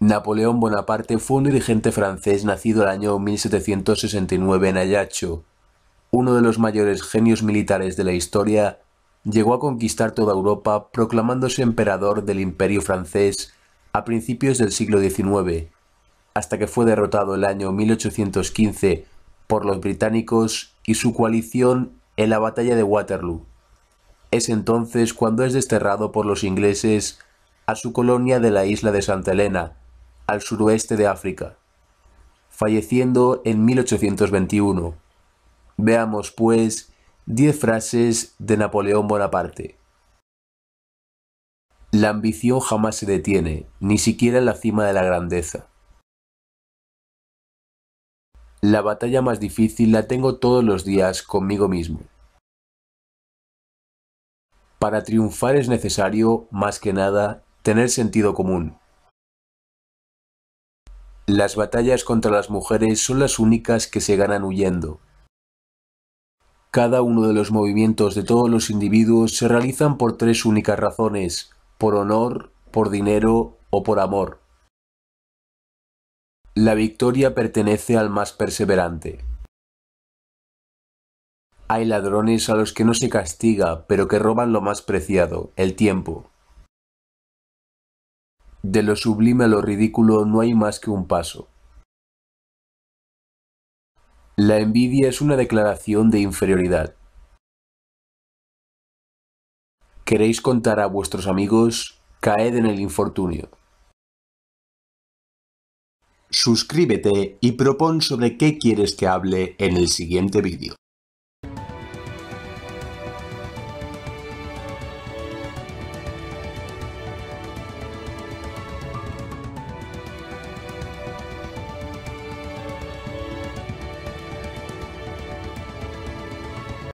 Napoleón Bonaparte fue un dirigente francés nacido el año 1769 en Ayacho. Uno de los mayores genios militares de la historia, llegó a conquistar toda Europa proclamándose emperador del imperio francés a principios del siglo XIX, hasta que fue derrotado el año 1815 por los británicos y su coalición en la batalla de Waterloo. Es entonces cuando es desterrado por los ingleses a su colonia de la isla de Santa Elena, al suroeste de África, falleciendo en 1821. Veamos, pues, 10 frases de Napoleón Bonaparte. La ambición jamás se detiene, ni siquiera en la cima de la grandeza. La batalla más difícil la tengo todos los días conmigo mismo. Para triunfar es necesario, más que nada, tener sentido común. Las batallas contra las mujeres son las únicas que se ganan huyendo. Cada uno de los movimientos de todos los individuos se realizan por tres únicas razones, por honor, por dinero o por amor. La victoria pertenece al más perseverante. Hay ladrones a los que no se castiga, pero que roban lo más preciado, el tiempo. De lo sublime a lo ridículo no hay más que un paso. La envidia es una declaración de inferioridad. Queréis contar a vuestros amigos, caed en el infortunio. Suscríbete y propon sobre qué quieres que hable en el siguiente vídeo.